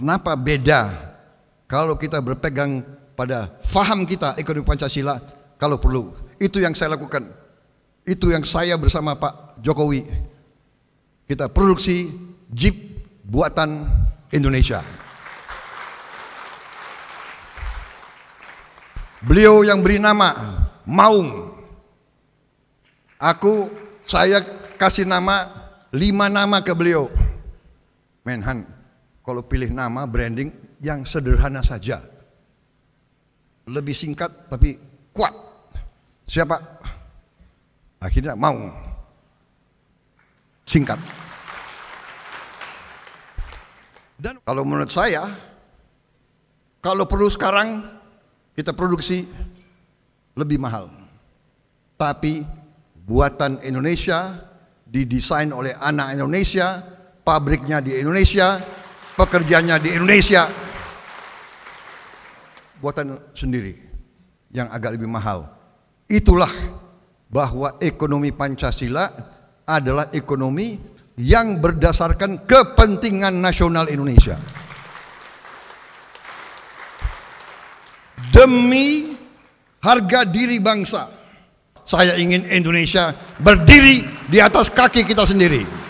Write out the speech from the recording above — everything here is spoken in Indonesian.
Kenapa beda kalau kita berpegang pada faham kita ekonomi Pancasila kalau perlu. Itu yang saya lakukan. Itu yang saya bersama Pak Jokowi. Kita produksi jeep buatan Indonesia. Beliau yang beri nama Maung. Aku saya kasih nama lima nama ke beliau. Menhan kalau pilih nama branding yang sederhana saja. Lebih singkat tapi kuat. Siapa? Akhirnya mau. Singkat. Dan kalau menurut saya, kalau perlu sekarang kita produksi lebih mahal. Tapi buatan Indonesia didesain oleh anak Indonesia, pabriknya di Indonesia, pekerjanya di Indonesia buatan sendiri yang agak lebih mahal. Itulah bahwa ekonomi Pancasila adalah ekonomi yang berdasarkan kepentingan nasional Indonesia. Demi harga diri bangsa, saya ingin Indonesia berdiri di atas kaki kita sendiri.